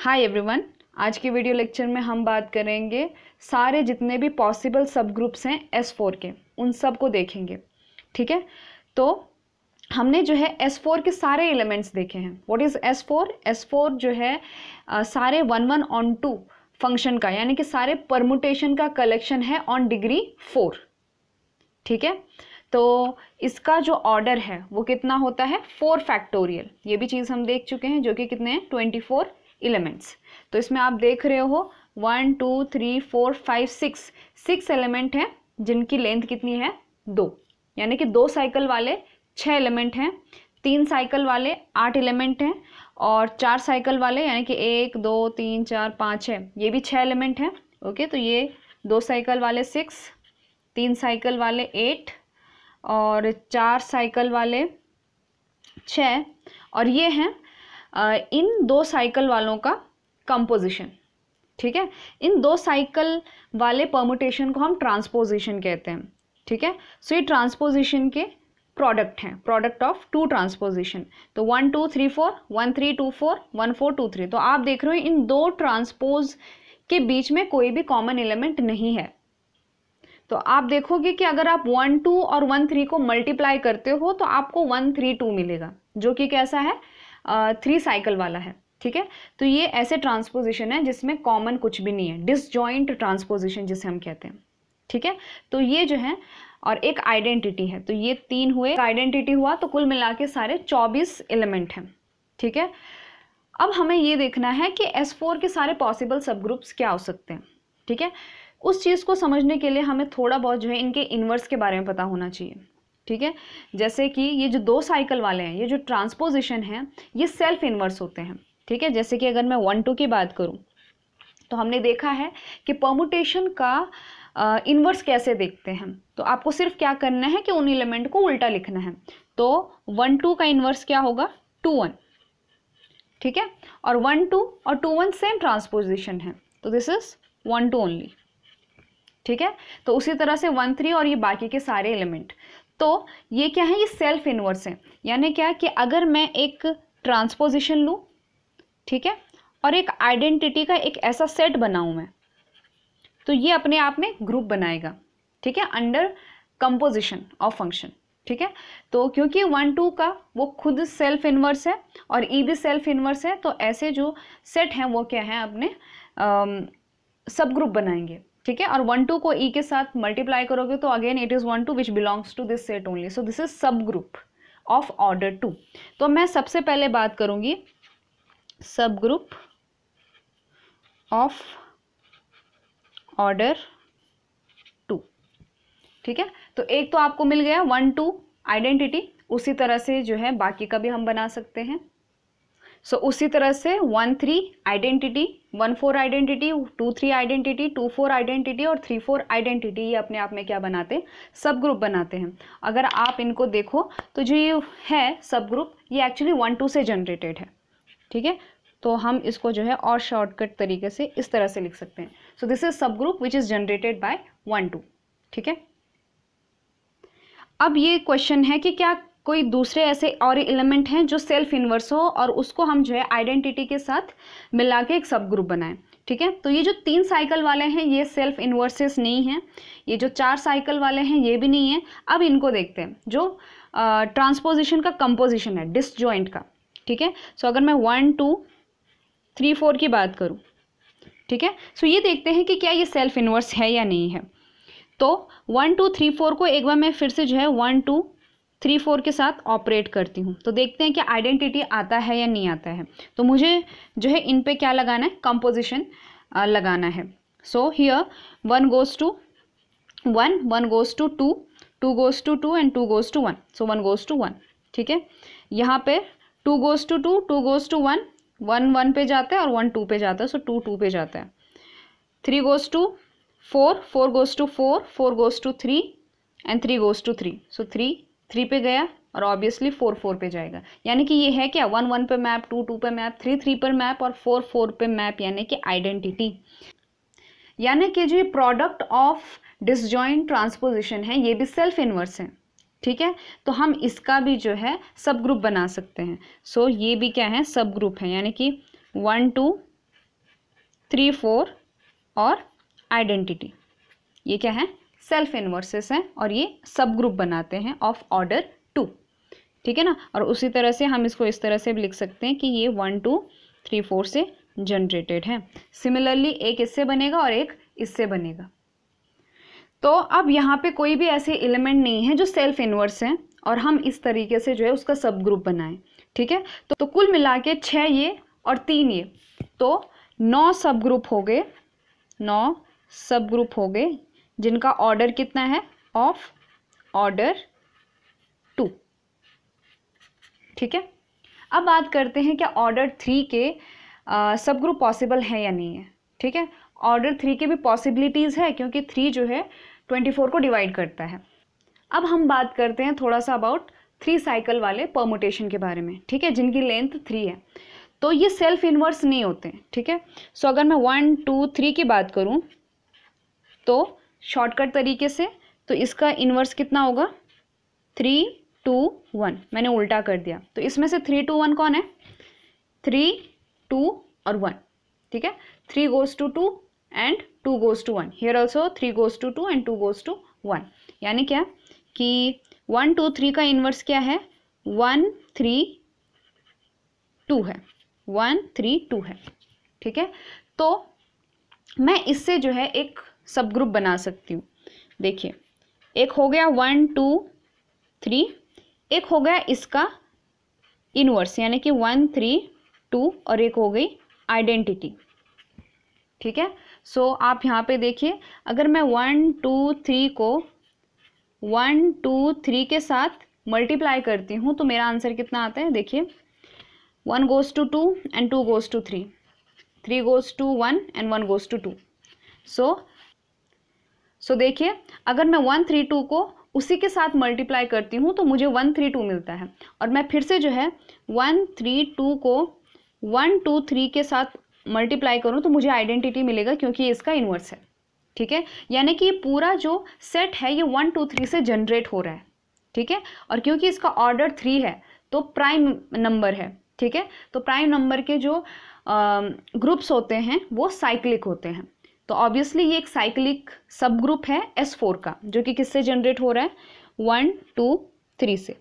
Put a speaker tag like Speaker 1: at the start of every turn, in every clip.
Speaker 1: Hi everyone आज के video lecture में हम बात करेंगे सारे जितने भी पॉसिबल सब ग्रुप्स हैं एस फोर के उन सब को देखेंगे ठीक है तो हमने जो है एस फोर के सारे एलिमेंट्स देखे हैं what is S four S four जो है आ, सारे one one onto function का यानी कि सारे परमुटेशन का कलेक्शन है ऑन डिग्री फोर ठीक है तो इसका जो ऑर्डर है वो कितना होता है फोर फैक्टोरियल ये भी चीज़ हम देख चुके हैं जो कि कितने हैं ट्वेंटी फोर एलिमेंट्स तो इसमें आप देख रहे हो one two three four five six six element हैं जिनकी लेंथ कितनी है दो यानी कि दो साइकिल वाले छः एलिमेंट हैं तीन साइकिल वाले आठ एलिमेंट हैं और चार साइकिल वाले यानी कि एक दो तीन चार पाँच है ये भी छः एलिमेंट हैं ओके तो ये दो साइकिल वाले सिक्स तीन साइकिल वाले एट और चार साइकिल वाले छः और ये हैं इन दो साइकिल वालों का कंपोजिशन ठीक है इन दो साइकिल वाले परमुटेशन को हम ट्रांसपोजिशन कहते हैं ठीक है सो ये ट्रांसपोजिशन के प्रोडक्ट हैं प्रोडक्ट ऑफ टू ट्रांसपोजिशन तो one two three four one three two four one four two three तो आप देख रहे हो इन दो ट्रांसपोज के बीच में कोई भी कॉमन एलिमेंट नहीं है तो आप देखोगे कि अगर आप वन टू और वन थ्री को मल्टीप्लाई करते हो तो आपको वन थ्री टू मिलेगा जो कि कैसा है थ्री साइकिल वाला है ठीक है तो ये ऐसे ट्रांसपोजिशन है जिसमें कॉमन कुछ भी नहीं है डिसजॉइंट ट्रांसपोजिशन जिसे हम कहते हैं ठीक है तो ये जो है और एक आइडेंटिटी है तो ये तीन हुए आइडेंटिटी हुआ तो कुल मिला के सारे चौबीस एलिमेंट हैं ठीक है अब हमें ये देखना है कि S4 के सारे पॉसिबल सब ग्रुप्स क्या हो सकते हैं ठीक है उस चीज़ को समझने के लिए हमें थोड़ा बहुत जो है इनके इन्वर्स के बारे में पता होना चाहिए ठीक है जैसे कि ये जो दो साइकिल वाले हैं ये जो ट्रांसपोजिशन है ये सेल्फ इन्वर्स होते हैं ठीक है जैसे कि अगर मैं वन टू की बात करूँ तो हमने देखा है कि परमुटेशन का इन्वर्स uh, कैसे देखते हैं तो आपको सिर्फ क्या करना है कि उन एलिमेंट को उल्टा लिखना है तो वन टू का इन्वर्स क्या होगा टू वन ठीक है और वन टू और टू वन सेम ट्रांसपोजिशन है तो this is one two only ठीक है तो उसी तरह से वन थ्री और ये बाकी के सारे एलिमेंट तो ये क्या है ये सेल्फ इन्वर्स है यानी क्या कि अगर मैं एक ट्रांसपोजिशन लूँ ठीक है और एक आइडेंटिटी का एक ऐसा सेट बनाऊँ मैं तो ये अपने आप में ग्रुप बनाएगा ठीक है अंडर कंपोजिशन ऑफ फंक्शन ठीक है तो क्योंकि वन टू का वो खुद सेल्फ इन्वर्स है और ई भी सेल्फ इन्वर्स है तो ऐसे जो सेट हैं वो क्या हैं अपने सब ग्रुप बनाएंगे ठीक है और वन टू को ई e के साथ मल्टीप्लाई करोगे तो again it is one two which belongs to this set only so this is subgroup of order two तो मैं सबसे पहले बात करूंगी सब ग्रुप ऑफ ऑर्डर टू ठीक है तो एक तो आपको मिल गया वन टू आइडेंटिटी उसी तरह से जो है बाकी का भी हम बना सकते हैं सो so, उसी तरह से one three identity one four identity two three identity two four identity और थ्री फोर आइडेंटिटी ये अपने आप में क्या बनाते हैं सब ग्रुप बनाते हैं अगर आप इनको देखो तो जो ये है सब ग्रुप ये एक्चुअली वन टू से जनरेटेड है ठीक है तो हम इसको जो है और शॉर्टकट तरीके से इस तरह से लिख सकते हैं so this is subgroup which is generated by one two ठीक है अब ये क्वेश्चन है कि क्या कोई दूसरे ऐसे और एलिमेंट हैं जो सेल्फ इन्वर्स हो और उसको हम जो है आइडेंटिटी के साथ मिला के एक सब ग्रुप बनाएं ठीक है तो ये जो तीन साइकिल वाले हैं ये सेल्फ इन्वर्सेस नहीं हैं ये जो चार साइकिल वाले हैं ये भी नहीं है अब इनको देखते हैं जो ट्रांसपोजिशन का कंपोजिशन है डिसजॉइंट का ठीक है सो अगर मैं वन टू थ्री फोर की बात करूँ ठीक है सो ये देखते हैं कि क्या ये सेल्फ इन्वर्स है या नहीं है तो वन टू थ्री फोर को एक बार मैं फिर से जो है वन टू थ्री फोर के साथ ऑपरेट करती हूँ तो देखते हैं कि आइडेंटिटी आता है या नहीं आता है तो मुझे जो है इन पे क्या लगाना है कंपोजिशन लगाना है so here one goes to one one goes to two two goes to two and two goes to one so one goes to one ठीक है यहाँ पे two goes to two two goes to one one one पे जाता है और one to पे जाता है सो टू टू पे जाता है three goes to four four goes to four four goes to three and three goes to three so three three पे गया और ऑब्वियसली फोर फोर पे जाएगा यानी कि ये है क्या वन वन पे मैप टू टू पे मैप थ्री थ्री पर मैप और फोर फोर पे मैप यानी कि आइडेंटिटी यानी कि जो प्रोडक्ट ऑफ डिसजॉइंट ट्रांसपोजिशन है ये भी सेल्फ इन्वर्स है ठीक है तो हम इसका भी जो है सब ग्रुप बना सकते हैं सो so, ये भी क्या है सब ग्रुप है यानी कि वन टू थ्री फोर और आइडेंटिटी ये क्या है सेल्फ इन्वर्सेस हैं और ये सब ग्रुप बनाते हैं ऑफ ऑर्डर टू ठीक है ना और उसी तरह से हम इसको इस तरह से भी लिख सकते हैं कि ये वन टू थ्री फोर से जनरेटेड है सिमिलरली एक इससे बनेगा और एक इससे बनेगा तो अब यहाँ पे कोई भी ऐसे एलिमेंट नहीं है जो सेल्फ इन्वर्स हैं और हम इस तरीके से जो है उसका सब ग्रुप बनाएं ठीक है तो, तो कुल मिला के छः ये और तीन ये तो नौ सब ग्रुप हो गए नौ सब ग्रुप हो गए जिनका ऑर्डर कितना है ऑफ ऑर्डर टू ठीक है अब बात करते हैं क्या ऑर्डर थ्री के सब ग्रुप पॉसिबल है या नहीं है ठीक है ऑर्डर थ्री के भी पॉसिबिलिटीज़ है क्योंकि थ्री जो है ट्वेंटी फोर को डिवाइड करता है अब हम बात करते हैं थोड़ा सा अबाउट थ्री साइकिल वाले परमोटेशन के बारे में ठीक है जिनकी लेंथ थ्री है तो ये सेल्फ इन्वर्स नहीं होते ठीक है सो अगर मैं वन टू थ्री की बात करूँ तो शॉर्टकट तरीके से तो इसका इन्वर्स कितना होगा थ्री टू वन मैंने उल्टा कर दिया तो इसमें से थ्री टू वन कौन है थ्री टू और वन ठीक है three goes to two and two goes to one here also three goes to two and two goes to one यानी क्या कि वन टू थ्री का इन्वर्स क्या है वन थ्री टू है वन थ्री टू है ठीक है तो मैं इससे जो है एक सब ग्रुप बना सकती हूँ देखिए एक हो गया वन टू थ्री एक हो गया इसका इनवर्स यानी कि वन थ्री टू और एक हो गई आइडेंटिटी ठीक है सो so, आप यहाँ पे देखिए अगर मैं वन टू थ्री को वन टू थ्री के साथ मल्टीप्लाई करती हूँ तो मेरा आंसर कितना आता है देखिए one goes to two and two goes to three three goes to one and one goes to two so so देखिए अगर मैं वन थ्री टू को उसी के साथ मल्टीप्लाई करती हूँ तो मुझे वन थ्री टू मिलता है और मैं फिर से जो है वन थ्री टू को वन टू थ्री के साथ मल्टीप्लाई करूँ तो मुझे आइडेंटिटी मिलेगा क्योंकि इसका इन्वर्स है ठीक है यानी कि पूरा जो सेट है ये वन टू थ्री से जनरेट हो रहा है ठीक है और क्योंकि इसका ऑर्डर थ्री है तो प्राइम नंबर है ठीक है तो प्राइम नंबर के जो ग्रुप्स होते हैं वो साइक्लिक होते हैं तो ऑब्वियसली ये एक साइक्लिक सब ग्रुप है एस फोर का जो कि किससे जनरेट हो रहा है वन टू थ्री से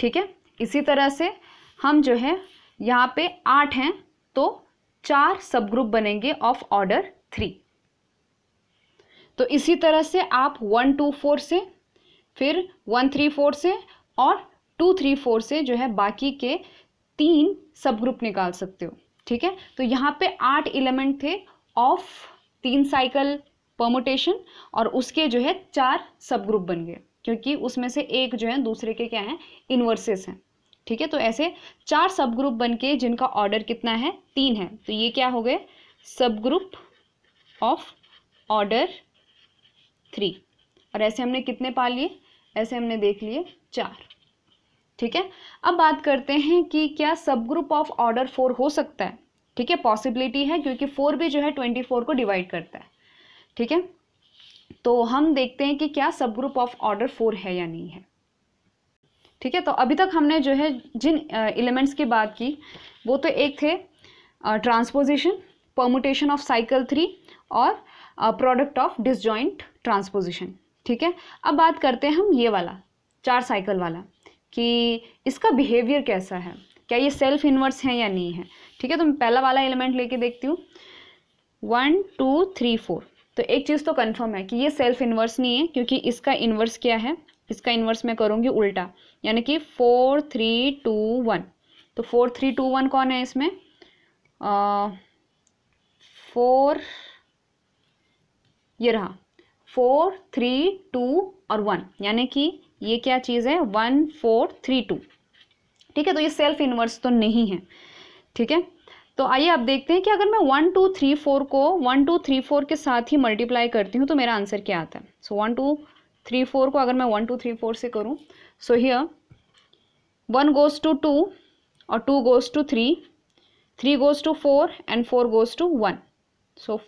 Speaker 1: ठीक है इसी तरह से हम जो है यहाँ पे आठ हैं तो चार सब ग्रुप बनेंगे ऑफ ऑर्डर थ्री तो इसी तरह से आप वन टू फोर से फिर वन थ्री फोर से और टू थ्री फोर से जो है बाकी के तीन सब ग्रुप निकाल सकते हो ठीक है तो यहाँ पे आठ एलिमेंट थे ऑफ तीन साइकिल परमोटेशन और उसके जो है चार सब ग्रुप बन गए क्योंकि उसमें से एक जो है दूसरे के क्या हैं इनवर्सेस हैं ठीक है तो ऐसे चार सब ग्रुप बन के जिनका ऑर्डर कितना है तीन है तो ये क्या हो गए सब ग्रुप ऑफ ऑर्डर थ्री और ऐसे हमने कितने पा लिए ऐसे हमने देख लिए चार ठीक है अब बात करते हैं कि क्या सब ग्रुप ऑफ ऑर्डर फोर हो सकता है ठीक है पॉसिबिलिटी है क्योंकि फोर भी जो है ट्वेंटी फोर को डिवाइड करता है ठीक है तो हम देखते हैं कि क्या सब ग्रुप ऑफ ऑर्डर फोर है या नहीं है ठीक है तो अभी तक हमने जो है जिन एलिमेंट्स की बात की वो तो एक थे transposition permutation of cycle three और प्रोडक्ट ऑफ डिसजॉइंट ट्रांसपोजिशन ठीक है अब बात करते हैं हम ये वाला चार साइकिल वाला कि इसका बिहेवियर कैसा है क्या ये सेल्फ इन्वर्स है या नहीं है ठीक है तो मैं पहला वाला एलिमेंट लेके देखती हूँ वन टू थ्री फोर तो एक चीज़ तो कंफर्म है कि ये सेल्फ इन्वर्स नहीं है क्योंकि इसका इन्वर्स क्या है इसका इन्वर्स मैं करूँगी उल्टा यानी कि फोर थ्री टू वन तो फोर थ्री टू वन कौन है इसमें फोर ये रहा फोर थ्री टू और वन यानी कि ये क्या चीज़ है वन फोर थ्री टू ठीक है तो ये सेल्फ इन्वर्स तो नहीं है ठीक है तो आइए आप देखते हैं कि अगर मैं वन टू थ्री फोर को वन टू थ्री फोर के साथ ही मल्टीप्लाई करती हूँ तो मेरा आंसर क्या आता है so one two three four को अगर मैं वन टू थ्री फोर से करूँ so here one goes to two और two goes to three three goes to four and four goes to one so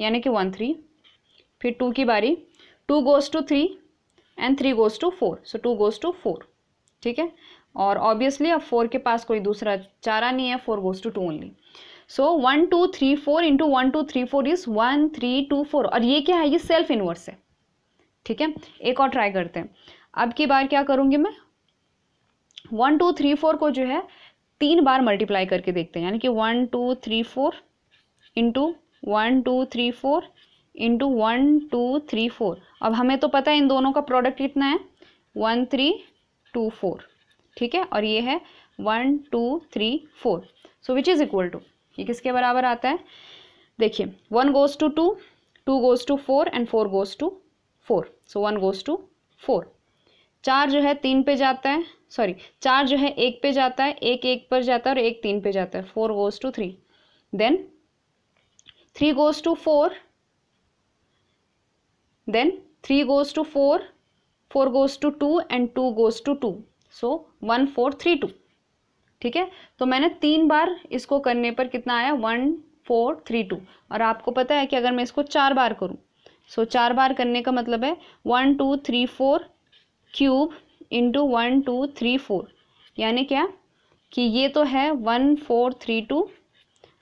Speaker 1: यानी कि वन थ्री फिर two की बारी two goes to three and three goes to four so two goes to four ठीक है और obviously अब four के पास कोई दूसरा चारा नहीं है four goes to two only so one two three four into one two three four is one three two four और ये क्या है ये सेल्फ इन्वर्स है ठीक है एक और ट्राई करते हैं अब की बार क्या करूँगी मैं वन टू थ्री फोर को जो है तीन बार मल्टीप्लाई करके देखते हैं यानी कि one two three four into one two three four into one two three four अब हमें तो पता है इन दोनों का प्रोडक्ट कितना है वन थ्री टू फोर ठीक है और ये है one two three four so which is equal to ये किसके बराबर आता है देखिए one goes to two two goes to four and four goes to four so one goes to four चार जो है तीन पे जाता है सॉरी चार जो है एक पे जाता है एक एक पर जाता है और एक तीन पे जाता है four goes to three then three goes to four then 3 goes to 4 4 goes to 2 and 2 goes to 2 so 1 4 3 2 ठीक है तो मैंने तीन बार इसको करने पर कितना आया वन फोर थ्री टू और आपको पता है कि अगर मैं इसको चार बार करूं सो so, चार बार करने का मतलब है one two three four cube into one two three four यानी क्या कि ये तो है वन फोर थ्री टू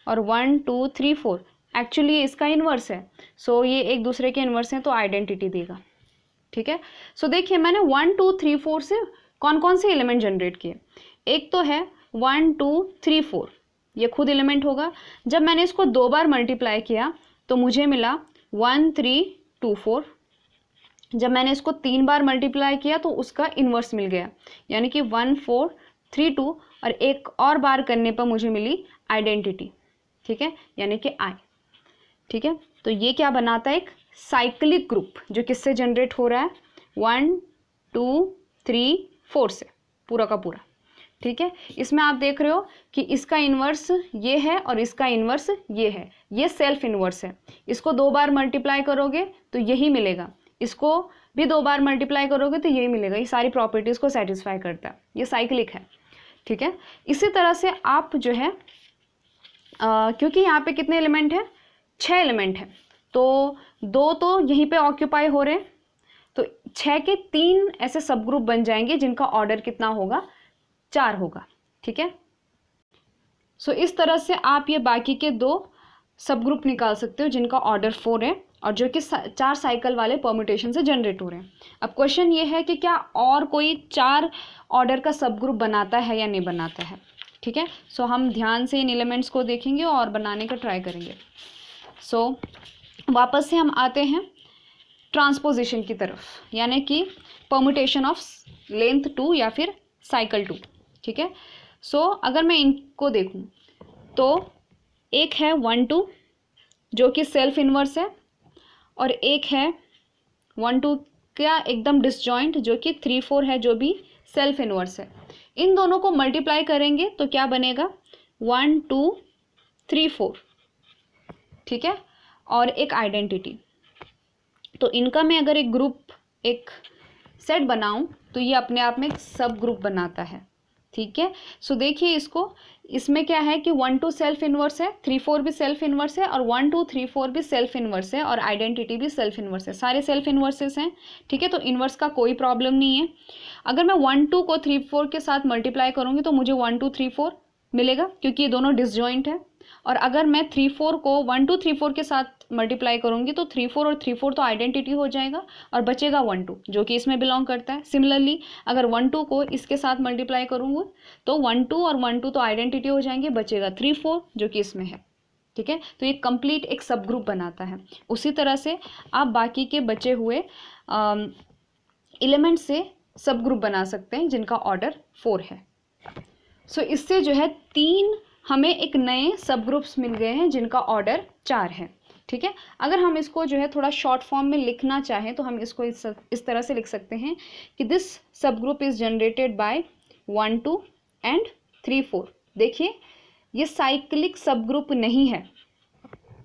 Speaker 1: और one two three four actually ये इसका इन्वर्स है सो so, ये एक दूसरे के इन्वर्स हैं तो आइडेंटिटी देगा ठीक है सो so, देखिए मैंने वन टू थ्री फोर से कौन कौन से एलिमेंट जनरेट किए एक तो है वन टू थ्री फोर ये खुद एलिमेंट होगा जब मैंने इसको दो बार मल्टीप्लाई किया तो मुझे मिला वन थ्री टू फोर जब मैंने इसको तीन बार मल्टीप्लाई किया तो उसका इन्वर्स मिल गया यानी कि वन फोर थ्री टू और एक और बार करने पर मुझे मिली आइडेंटिटी ठीक है यानी कि आई ठीक है तो ये क्या बनाता है एक साइक्लिक ग्रुप जो किससे जनरेट हो रहा है वन टू थ्री फोर से पूरा का पूरा ठीक है इसमें आप देख रहे हो कि इसका इन्वर्स ये है और इसका इन्वर्स ये है ये सेल्फ इन्वर्स है इसको दो बार मल्टीप्लाई करोगे तो यही मिलेगा इसको भी दो बार मल्टीप्लाई करोगे तो यही मिलेगा ये सारी प्रॉपर्टीज़ को सेटिस्फाई करता है ये साइक्लिक है ठीक है इसी तरह से आप जो है आ, क्योंकि यहाँ पे कितने एलिमेंट हैं छः एलिमेंट हैं तो दो तो यहीं पे ऑक्यूपाई हो रहे हैं तो छः के तीन ऐसे सब ग्रुप बन जाएंगे जिनका ऑर्डर कितना होगा चार होगा ठीक है सो इस तरह से आप ये बाकी के दो सब ग्रुप निकाल सकते हो जिनका ऑर्डर फोर है और जो कि चार साइकिल वाले परम्यूटेशन से जनरेट हो रहे हैं अब क्वेश्चन ये है कि क्या और कोई चार ऑर्डर का सब ग्रुप बनाता है या नहीं बनाता है ठीक है सो हम ध्यान से इन एलिमेंट्स को देखेंगे और बनाने का ट्राई करेंगे सो so, वापस से हम आते हैं ट्रांसपोजिशन की तरफ यानी कि परमुटेशन ऑफ लेंथ टू या फिर साइकिल टू ठीक है सो so, अगर मैं इनको देखूं तो एक है वन टू जो कि सेल्फ इन्वर्स है और एक है वन टू क्या एकदम डिसजॉइंट जो कि थ्री फोर है जो भी सेल्फ इन्वर्स है इन दोनों को मल्टीप्लाई करेंगे तो क्या बनेगा वन टू थ्री फोर ठीक है और एक आइडेंटिटी तो इनका मैं अगर एक ग्रुप एक सेट बनाऊं तो ये अपने आप में एक सब ग्रुप बनाता है ठीक है सो देखिए इसको इसमें क्या है कि वन टू सेल्फ इन्वर्स है थ्री फोर भी सेल्फ इन्वर्स है और वन टू थ्री फोर भी सेल्फ इन्वर्स है और आइडेंटिटी भी सेल्फ इन्वर्स है सारे सेल्फ इन्वर्सेस हैं ठीक है तो इन्वर्स का कोई प्रॉब्लम नहीं है अगर मैं वन टू को थ्री फोर के साथ मल्टीप्लाई करूँगी तो मुझे वन टू थ्री फोर मिलेगा क्योंकि ये दोनों डिसजॉइंट है और अगर मैं थ्री फोर को वन टू थ्री फोर के साथ मल्टीप्लाई करूँगी तो थ्री फोर और थ्री फोर तो आइडेंटिटी हो जाएगा और बचेगा वन टू जो कि इसमें बिलोंग करता है सिमिलरली अगर वन टू को इसके साथ मल्टीप्लाई करूँगी तो वन टू और वन टू तो आइडेंटिटी हो जाएंगे बचेगा थ्री फोर जो कि इसमें है ठीक है तो ये कंप्लीट एक सब ग्रुप बनाता है उसी तरह से आप बाकी के बचे हुए एलिमेंट से सब ग्रुप बना सकते हैं जिनका ऑर्डर फोर है सो so, इससे जो है तीन हमें एक नए सब ग्रुप्स मिल गए हैं जिनका ऑर्डर चार है ठीक है अगर हम इसको जो है थोड़ा शॉर्ट फॉर्म में लिखना चाहें तो हम इसको इस, इस तरह से लिख सकते हैं कि this subgroup is generated by one two and three four देखिए ये साइक्लिक सब ग्रुप नहीं है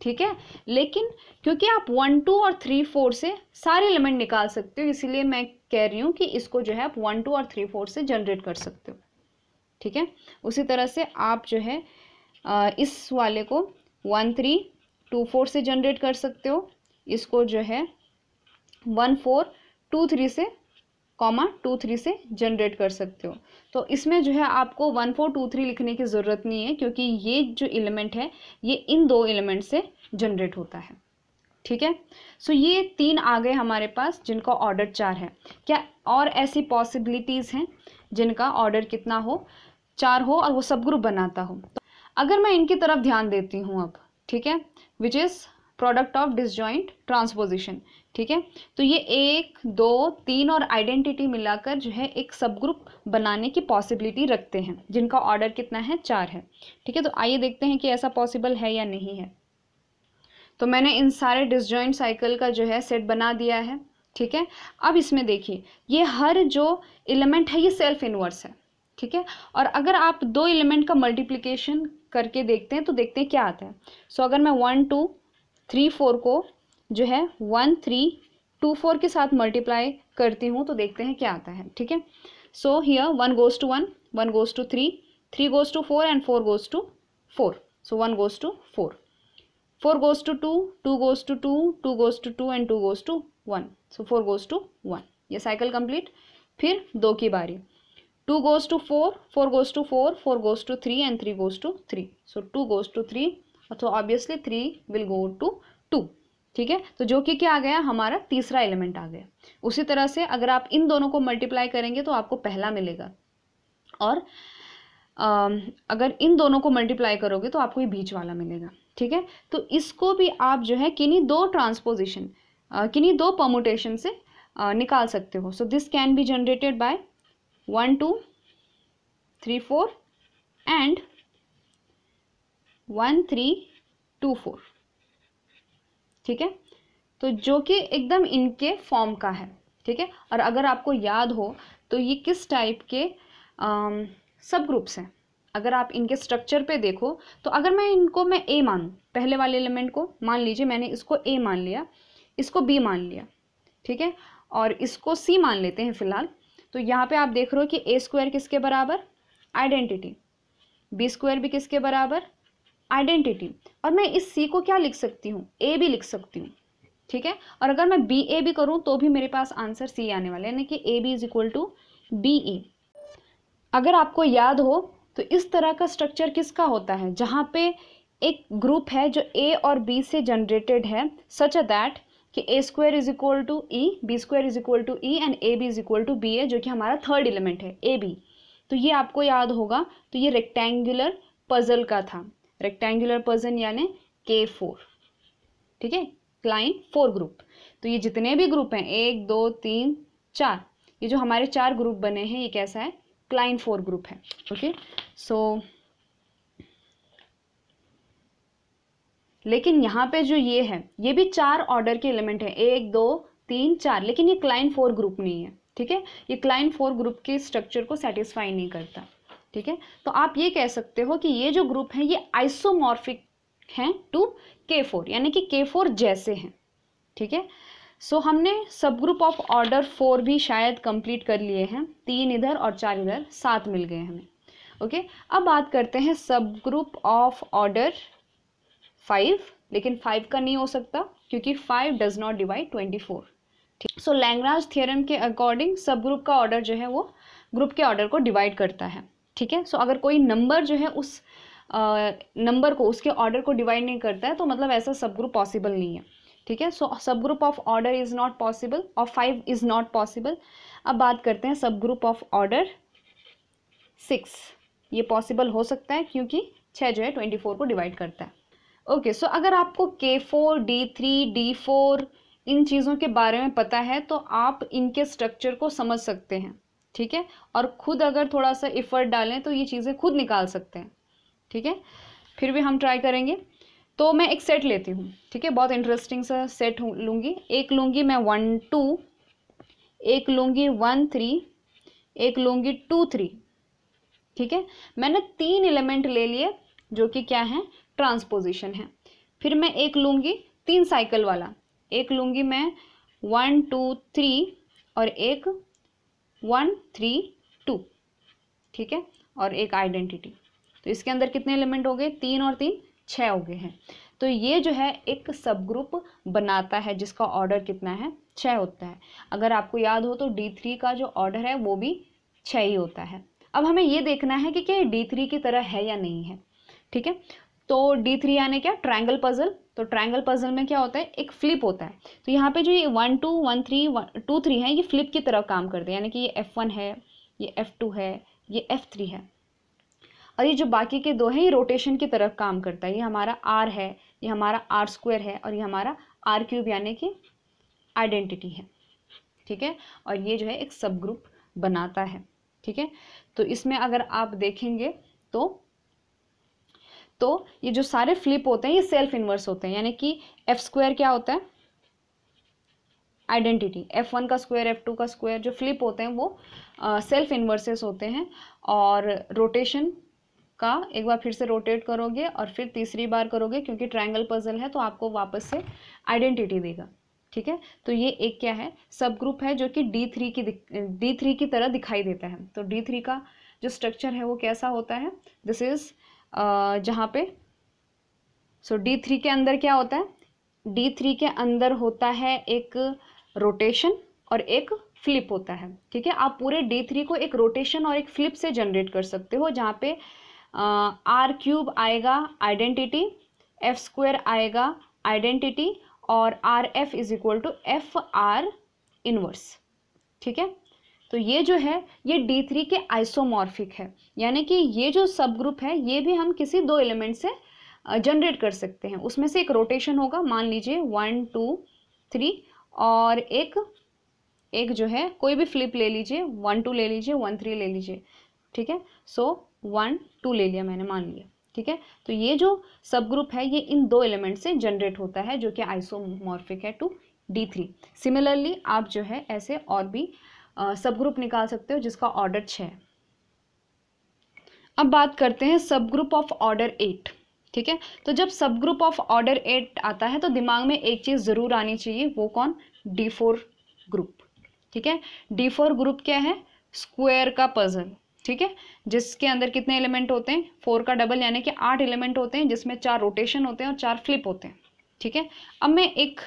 Speaker 1: ठीक है लेकिन क्योंकि आप वन टू और थ्री फोर से सारे एलिमेंट निकाल सकते हो इसीलिए मैं कह रही हूँ कि इसको जो है आप वन टू और थ्री फोर से जनरेट कर सकते हो ठीक है उसी तरह से आप जो है इस वाले को वन थ्री टू फोर से जनरेट कर सकते हो इसको जो है वन फोर टू थ्री से कॉमा टू थ्री से जनरेट कर सकते हो तो इसमें जो है आपको वन फोर टू थ्री लिखने की ज़रूरत नहीं है क्योंकि ये जो एलिमेंट है ये इन दो एलिमेंट से जनरेट होता है ठीक है सो ये तीन आ गए हमारे पास जिनका ऑर्डर चार है क्या और ऐसी पॉसिबिलिटीज़ हैं जिनका ऑर्डर कितना हो चार हो और वो सब ग्रुप बनाता हो तो अगर मैं इनकी तरफ ध्यान देती हूँ अब ठीक है which is product of disjoint transposition ठीक है तो ये एक दो तीन और आइडेंटिटी मिलाकर जो है एक सब ग्रुप बनाने की पॉसिबिलिटी रखते हैं जिनका ऑर्डर कितना है चार है ठीक है तो आइए देखते हैं कि ऐसा पॉसिबल है या नहीं है तो मैंने इन सारे डिसजॉइंट साइकिल का जो है सेट बना दिया है ठीक है अब इसमें देखिए ये हर जो एलिमेंट है ये सेल्फ इनवर्स है ठीक है और अगर आप दो एलिमेंट का मल्टीप्लीकेशन करके देखते हैं तो देखते हैं क्या आता है सो so, अगर मैं वन टू थ्री फोर को जो है वन थ्री टू फोर के साथ मल्टीप्लाई करती हूँ तो देखते हैं क्या आता है ठीक है so here one goes to one one goes to three three goes to four and four goes to four so one goes to four four goes to two two goes to two two goes to two and two goes to one so four goes to one ये cycle complete फिर दो की बारी two goes to four four goes to four four goes to three and three goes to three so two goes to three So obviously three will go to two ठीक है तो जो कि क्या आ गया हमारा तीसरा एलिमेंट आ गया उसी तरह से अगर आप इन दोनों को मल्टीप्लाई करेंगे तो आपको पहला मिलेगा और आ, अगर इन दोनों को मल्टीप्लाई करोगे तो आपको ये बीच वाला मिलेगा ठीक है तो इसको भी आप जो है किन्हीं दो ट्रांसपोजिशन किन्हीं दो पमोटेशन से आ, निकाल सकते हो so this can be generated by one two three four and one three two four ठीक है तो जो कि एकदम इनके फॉर्म का है ठीक है और अगर आपको याद हो तो ये किस टाइप के सब ग्रुप्स हैं अगर आप इनके स्ट्रक्चर पे देखो तो अगर मैं इनको मैं ए मानूँ पहले वाले एलिमेंट को मान लीजिए मैंने इसको ए मान लिया इसको बी मान लिया ठीक है और इसको सी मान लेते हैं फिलहाल तो यहाँ पे आप देख रहे हो कि ए स्क्वायर किसके बराबर आइडेंटिटी बी स्क्वायर भी किसके बराबर आइडेंटिटी और मैं इस सी को क्या लिख सकती हूँ ए भी लिख सकती हूँ ठीक है और अगर मैं बी ए भी करूँ तो भी मेरे पास आंसर सी आने वाला है यानी कि A B is equal to B A अगर आपको याद हो तो इस तरह का स्ट्रक्चर किसका होता है जहाँ पे एक ग्रुप है जो ए और बी से जनरेटेड है सच अ दैट कि A square is equal to E B square is equal to E and A B is equal to B A जो कि हमारा थर्ड एलिमेंट है ए बी तो ये आपको याद होगा तो ये रेक्टेंगुलर पजल का था रेक्टेंगुलर पजल यानी के फोर ठीक है क्लाइन फोर ग्रुप तो ये जितने भी ग्रुप हैं एक दो तीन चार ये जो हमारे चार ग्रुप बने हैं ये कैसा है क्लाइन फोर ग्रुप है ओके सो so, लेकिन यहाँ पे जो ये है ये भी चार ऑर्डर के एलिमेंट है एक दो तीन चार लेकिन ये क्लाइन फोर ग्रुप नहीं है ठीक है ये क्लाइन फोर ग्रुप के स्ट्रक्चर को सेटिस्फाई नहीं करता ठीक है तो आप ये कह सकते हो कि ये जो ग्रुप है ये आइसोमॉर्फिक हैं टू के फोर यानी कि के फोर जैसे हैं ठीक है सो so, हमने सब ग्रुप ऑफ ऑर्डर फोर भी शायद कंप्लीट कर लिए हैं तीन इधर और चार इधर सात मिल गए हमें ओके okay? अब बात करते हैं subgroup of order five लेकिन फाइव का नहीं हो सकता क्योंकि five does not divide twenty four ठीक सो लैंगराज थियरम के अकॉर्डिंग सब ग्रुप का ऑर्डर जो है वो ग्रुप के ऑर्डर को डिवाइड करता है ठीक है सो अगर कोई नंबर जो है उस नंबर uh, को उसके ऑर्डर को डिवाइड नहीं करता है तो मतलब ऐसा सब ग्रुप पॉसिबल नहीं है ठीक है so subgroup of order is not possible और फाइव इज़ नॉट पॉसिबल अब बात करते हैं subgroup of order six ये पॉसिबल हो सकता है क्योंकि छः जो है ट्वेंटी फोर को डिवाइड करता है ओके okay, सो so अगर आपको K four D three D four इन चीज़ों के बारे में पता है तो आप इनके स्ट्रक्चर को समझ सकते हैं ठीक है और खुद अगर थोड़ा सा इफ़र्ट डालें तो ये चीज़ें खुद निकाल सकते हैं ठीक है फिर भी हम ट्राई करेंगे तो मैं एक सेट लेती हूँ ठीक है बहुत इंटरेस्टिंग सा सेट लूँगी एक लूँगी मैं वन टू एक लूँगी वन थ्री एक लूँगी टू थ्री ठीक है मैंने तीन एलिमेंट ले लिए जो कि क्या है ट्रांसपोजिशन है फिर मैं एक लूँगी तीन साइकिल वाला एक लूँगी मैं वन टू थ्री और एक वन थ्री टू ठीक है और एक आइडेंटिटी तो इसके अंदर कितने एलिमेंट हो गए तीन और तीन छः हो गए हैं तो ये जो है एक सब ग्रुप बनाता है जिसका ऑर्डर कितना है छः होता है अगर आपको याद हो तो डी थ्री का जो ऑर्डर है वो भी छः ही होता है अब हमें ये देखना है कि क्या डी थ्री की तरह है या नहीं है ठीक है तो डी थ्री यानी क्या ट्रायंगल पजल तो ट्रायंगल पजल में क्या होता है एक फ्लिप होता है तो यहाँ पे जो ये one two one three one two three है ये फ्लिप की तरफ काम करते हैं यानी कि ये एफ़ वन है ये एफ़ टू है ये एफ़ थ्री है और ये जो बाकी के दो हैं ये रोटेशन की तरफ काम करता है ये हमारा आर है ये हमारा आर स्क्वेयर है और ये हमारा आर क्यूब यानी कि आइडेंटिटी है ठीक है और ये जो है एक सब ग्रुप बनाता है ठीक है तो इसमें अगर आप देखेंगे तो तो ये जो सारे फ्लिप होते हैं ये सेल्फ इन्वर्स होते हैं यानी कि एफ स्क्वायर क्या होता है आइडेंटिटी एफ वन का स्क्वायर एफ टू का स्क्वायर जो फ्लिप होते हैं वो सेल्फ uh, इन्वर्सेस होते हैं और रोटेशन का एक बार फिर से रोटेट करोगे और फिर तीसरी बार करोगे क्योंकि ट्राइंगल पजल है तो आपको वापस से आइडेंटिटी देगा ठीक है तो ये एक क्या है सब ग्रुप है जो कि डी थ्री की डी थ्री की तरह दिखाई देता है तो डी थ्री का जो स्ट्रक्चर है वो कैसा होता है दिस इज जहाँ पे सो डी थ्री के अंदर क्या होता है डी थ्री के अंदर होता है एक रोटेशन और एक फ्लिप होता है ठीक है आप पूरे डी थ्री को एक रोटेशन और एक फ्लिप से जनरेट कर सकते हो जहाँ पे आर क्यूब आएगा आइडेंटिटी एफ स्क्वेयर आएगा आइडेंटिटी और R F is equal to F R inverse ठीक है तो ये जो है ये D3 के आइसोमॉर्फिक है यानी कि ये जो सब ग्रुप है ये भी हम किसी दो एलिमेंट से जनरेट कर सकते हैं उसमें से एक रोटेशन होगा मान लीजिए वन टू थ्री और एक एक जो है कोई भी फ्लिप ले लीजिए वन टू ले लीजिए वन थ्री ले लीजिए ठीक है सो वन टू ले लिया मैंने मान लिया ठीक है तो ये जो सब ग्रुप है ये इन दो एलिमेंट से जनरेट होता है जो कि आइसोमॉर्फिक है टू डी थ्री सिमिलरली आप जो है ऐसे और भी सब ग्रुप निकाल सकते हो जिसका ऑर्डर छः अब बात करते हैं subgroup of order eight ठीक है तो जब सब ग्रुप ऑफ ऑर्डर एट आता है तो दिमाग में एक चीज़ ज़रूर आनी चाहिए वो कौन डी फोर ग्रुप ठीक है डी फोर ग्रुप क्या है स्क्वायर का पजल ठीक है जिसके अंदर कितने एलिमेंट होते हैं फोर का डबल यानी कि आठ एलिमेंट होते हैं जिसमें चार रोटेशन होते हैं और चार फ्लिप होते हैं ठीक है अब मैं एक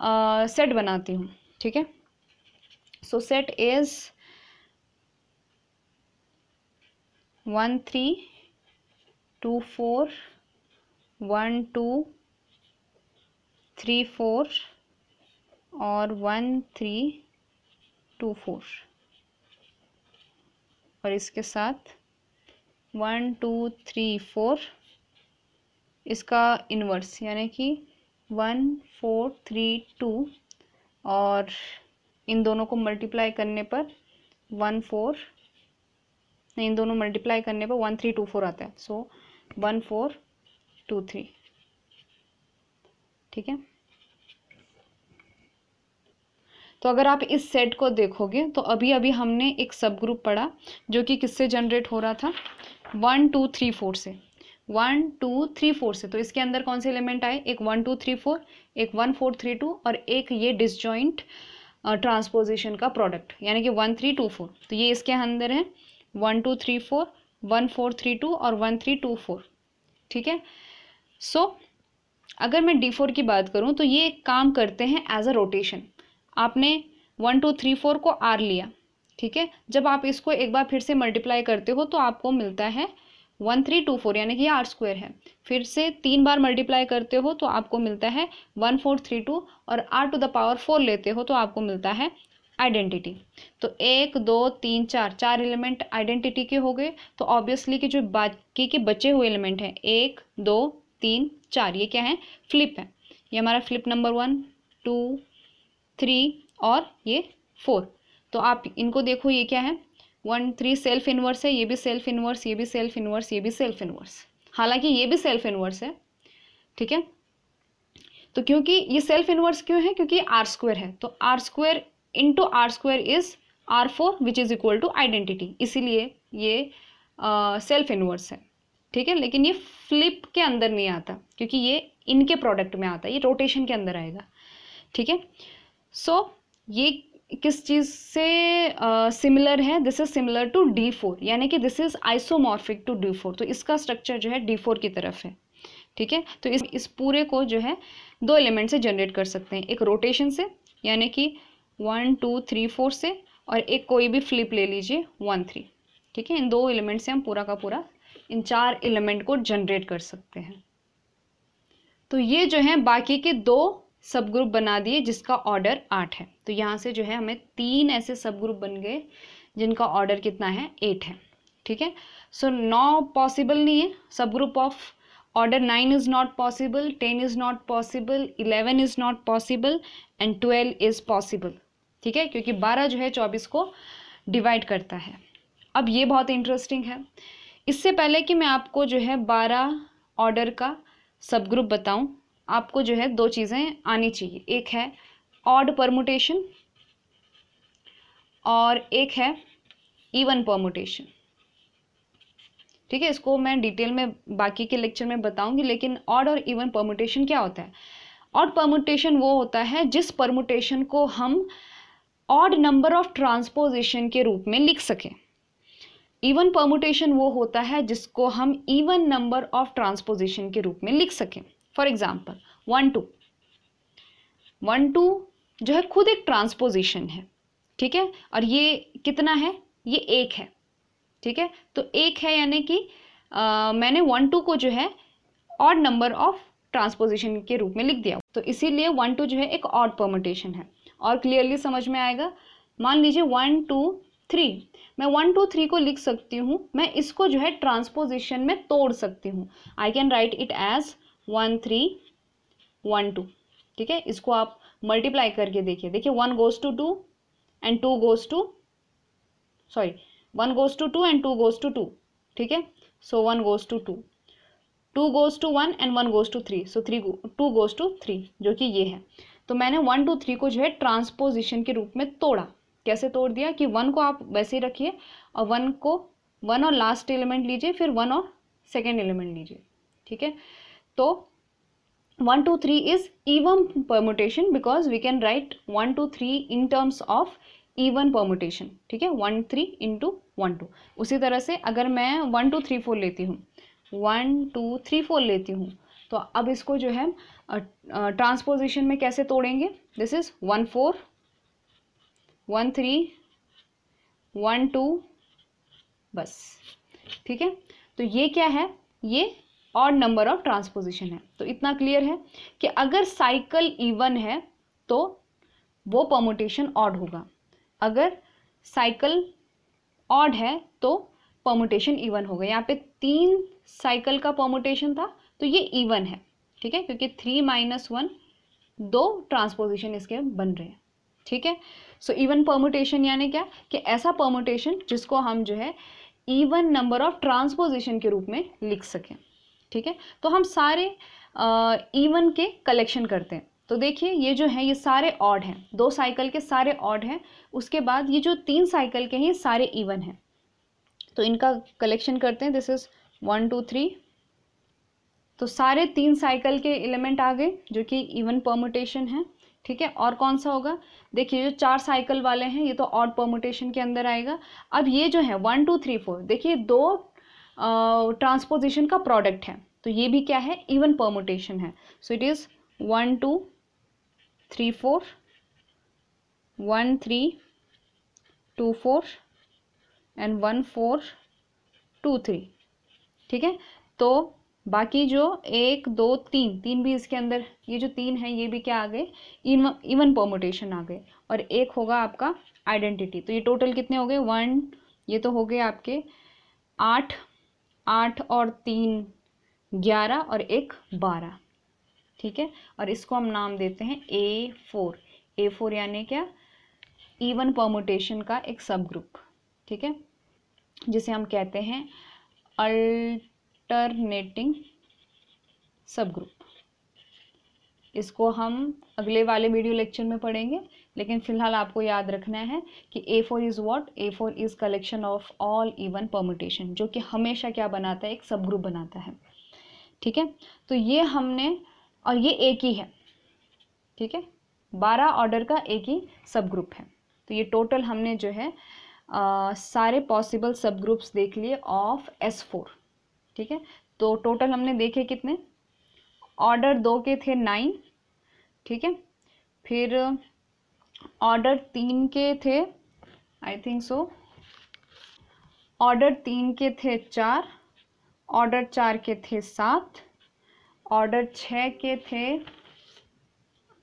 Speaker 1: आ, सेट बनाती हूँ ठीक है so set is one three two four one two three four और वन थ्री टू फोर और इसके साथ वन टू थ्री फोर इसका इन्वर्स यानी कि वन फोर थ्री टू और इन दोनों को मल्टीप्लाई करने पर वन फोर इन दोनों मल्टीप्लाई करने पर वन थ्री टू फोर आता है so one four two three ठीक है तो अगर आप इस सेट को देखोगे तो अभी अभी हमने एक सब ग्रुप पढ़ा जो कि किससे जनरेट हो रहा था वन टू थ्री फोर से वन टू थ्री फोर से तो इसके अंदर कौन से एलिमेंट आए एक वन टू थ्री फोर एक वन फोर थ्री टू और एक ये डिसजॉइंट ट्रांसपोजिशन का प्रोडक्ट यानी कि वन थ्री टू फोर तो ये इसके अंदर है one two three four one four three two और वन थ्री टू फोर ठीक है सो अगर मैं डी फोर की बात करूँ तो ये काम करते हैं एज अ रोटेशन आपने वन टू थ्री फोर को आर लिया ठीक है जब आप इसको एक बार फिर से मल्टीप्लाई करते हो तो आपको मिलता है वन थ्री टू फोर यानी कि ये आर स्क्वायर है फिर से तीन बार मल्टीप्लाई करते हो तो आपको मिलता है वन फोर थ्री टू और R to the power four लेते हो तो आपको मिलता है आइडेंटिटी तो एक दो तीन चार चार एलिमेंट आइडेंटिटी के हो गए तो ऑब्वियसली कि जो बाकी के बचे हुए एलिमेंट हैं एक दो तीन चार ये क्या है फ्लिप है ये हमारा flip number one two three और ये फोर तो आप इनको देखो ये क्या है वन थ्री सेल्फ इन्वर्स है ये भी सेल्फ इन्वर्स ये भी सेल्फ इन्वर्स ये भी सेल्फ इन्वर्स हालांकि ये भी सेल्फ इन्वर्स है ठीक है तो क्योंकि ये सेल्फ इन्वर्स क्यों है क्योंकि आर स्क्वेयर है तो R square into R square is R four which is equal to identity इसीलिए ये सेल्फ uh, इन्वर्स है ठीक है लेकिन ये फ्लिप के अंदर नहीं आता क्योंकि ये इनके प्रोडक्ट में आता है ये रोटेशन के अंदर आएगा ठीक है सो ये किस चीज़ से सिमिलर uh, है this is similar to D four यानी कि this is isomorphic to D four तो इसका स्ट्रक्चर जो है डी फोर की तरफ है ठीक है तो इस इस पूरे को जो है दो एलिमेंट से जनरेट कर सकते हैं एक रोटेशन से यानी कि वन टू थ्री फोर से और एक कोई भी फ्लिप ले लीजिए वन थ्री ठीक है इन दो एलिमेंट से हम पूरा का पूरा इन चार एलिमेंट को जनरेट कर सकते हैं तो ये जो है बाकी के दो सब ग्रुप बना दिए जिसका ऑर्डर आठ है तो यहाँ से जो है हमें तीन ऐसे सब ग्रुप बन गए जिनका ऑर्डर कितना है एट है ठीक है सो नौ पॉसिबल नहीं है subgroup of order nine is not possible ten is not possible eleven is not possible and twelve is possible ठीक है क्योंकि बारह जो है चौबीस को डिवाइड करता है अब ये बहुत इंटरेस्टिंग है इससे पहले कि मैं आपको जो है बारह ऑर्डर का सब ग्रुप बताऊँ आपको जो है दो चीज़ें आनी चाहिए एक है ऑड परमुटेशन और एक है इवन परमुटेशन ठीक है इसको मैं डिटेल में बाकी के लेक्चर में बताऊंगी लेकिन ऑड और इवन परमुटेशन क्या होता है ऑड परमुटेशन वो होता है जिस परमुटेशन को हम ऑड नंबर ऑफ ट्रांसपोजिशन के रूप में लिख सकें इवन परमुटेशन वो होता है जिसको हम इवन नंबर ऑफ ट्रांसपोजिशन के रूप में लिख सकें for example one two one two जो है खुद एक ट्रांसपोजिशन है ठीक है और ये कितना है ये एक है ठीक है तो एक है यानी कि मैंने वन टू को जो है ऑड नंबर ऑफ ट्रांसपोजिशन के रूप में लिख दिया तो इसीलिए वन टू जो है एक ऑड परमोटेशन है और क्लियरली समझ में आएगा मान लीजिए वन टू थ्री मैं वन टू थ्री को लिख सकती हूँ मैं इसको जो है ट्रांसपोजिशन में तोड़ सकती हूँ I can write it as one three one two ठीक है इसको आप मल्टीप्लाई करके देखिए देखिए one goes to two and two goes to sorry one goes to two and two goes to two ठीक है so one goes to two two goes to one and one goes to three so three two goes to three जो कि ये है तो मैंने one two three को जो है ट्रांसपोजिशन के रूप में तोड़ा कैसे तोड़ दिया कि वन को आप वैसे ही रखिए और वन को वन और लास्ट एलिमेंट लीजिए फिर वन और सेकेंड एलिमेंट लीजिए ठीक है तो one two three is even permutation because we can write one two three in terms of even permutation ठीक है one three into one two उसी तरह से अगर मैं वन टू थ्री फोर लेती हूँ वन टू थ्री फोर लेती हूँ तो अब इसको जो है ट्रांसपोजिशन में कैसे तोड़ेंगे this is one four one three one two बस ठीक है तो ये क्या है ये और नंबर ऑफ ट्रांसपोजिशन है तो इतना क्लियर है कि अगर साइकिल इवन है तो वो परमोटेशन ऑड होगा अगर साइकिल ऑड है तो परमोटेशन इवन होगा यहाँ पे तीन साइकिल का परमोटेशन था तो ये इवन है ठीक है क्योंकि थ्री माइनस वन दो ट्रांसपोजिशन इसके बन रहे हैं ठीक है सो इवन परमोटेशन यानी क्या कि ऐसा परमोटेशन जिसको हम जो है इवन नंबर ऑफ ट्रांसपोजिशन के रूप में लिख सकें ठीक है तो हम सारे इवन के कलेक्शन करते हैं तो देखिए ये जो है ये सारे ऑड हैं दो साइकिल के सारे ऑड हैं उसके बाद ये जो तीन साइकिल के हैं ये सारे इवन हैं तो इनका कलेक्शन करते हैं this is one two three तो सारे तीन साइकिल के एलिमेंट आ गए जो कि इवन परमोटेशन है ठीक है और कौन सा होगा देखिए जो चार साइकिल वाले हैं ये तो ऑड परमोटेशन के अंदर आएगा अब ये जो है वन टू थ्री फोर देखिए दो ट्रांसपोजिशन का प्रोडक्ट है तो ये भी क्या है इवन परमोटेशन है so it is one two three four one three two four and one four two three ठीक है तो बाकी जो एक दो तीन तीन भी इसके अंदर ये जो तीन है ये भी क्या आ गए इवन परमोटेशन आ गए और एक होगा आपका आइडेंटिटी तो ये टोटल कितने हो गए वन ये तो हो गए आपके आठ आठ और तीन ग्यारह और एक बारह ठीक है और इसको हम नाम देते हैं ए फोर ए फोर यानी क्या इवन परमोटेशन का एक सब ग्रुप ठीक है जिसे हम कहते हैं अल्टरनेटिंग सब ग्रुप इसको हम अगले वाले वीडियो लेक्चर में पढ़ेंगे लेकिन फिलहाल आपको याद रखना है कि A four is what A four is collection of all even permutation जो कि हमेशा क्या बनाता है एक सब ग्रुप बनाता है ठीक है तो ये हमने और ये एक ही है ठीक है बारह ऑर्डर का एक ही सब ग्रुप है तो ये टोटल हमने जो है आ, सारे पॉसिबल सब ग्रुप्स देख लिए ऑफ एस फोर ठीक है तो टोटल हमने देखे कितने ऑर्डर दो के थे नाइन ठीक है फिर ऑर्डर तीन के थे आई थिंक सो ऑर्डर तीन के थे चार ऑर्डर चार के थे सात ऑर्डर छः के थे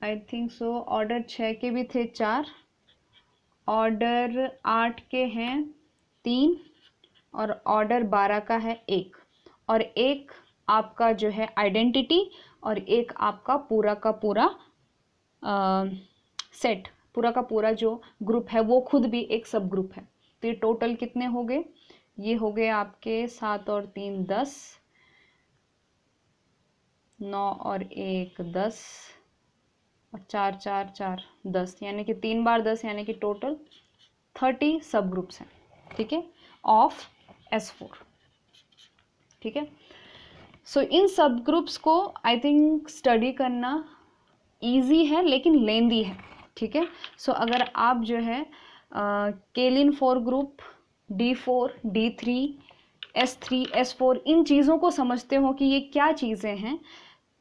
Speaker 1: आई थिंक सो ऑर्डर छः के भी थे चार ऑर्डर आठ के हैं तीन और ऑर्डर बारह का है एक और एक आपका जो है आइडेंटिटी और एक आपका पूरा का पूरा आ, सेट पूरा का पूरा जो ग्रुप है वो खुद भी एक सब ग्रुप है तो ये टोटल कितने हो गए ये हो गए आपके सात और तीन दस नौ और एक दस और चार चार चार दस यानी कि तीन बार दस यानी कि टोटल थर्टी सब ग्रुप्स हैं ठीक है ऑफ एस फोर ठीक है सो इन सब ग्रुप्स को आई थिंक स्टडी करना ईजी है लेकिन लेंदी है ठीक है सो अगर आप जो है Klein four group D four D three S three S four इन चीज़ों को समझते हो कि ये क्या चीज़ें हैं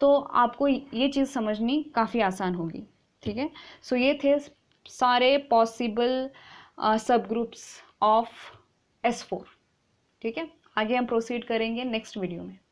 Speaker 1: तो आपको ये चीज़ समझनी काफ़ी आसान होगी ठीक है सो ये थे सारे पॉसिबल सब ग्रुप्स ऑफ एस फोर ठीक है आगे हम प्रोसीड करेंगे नेक्स्ट वीडियो में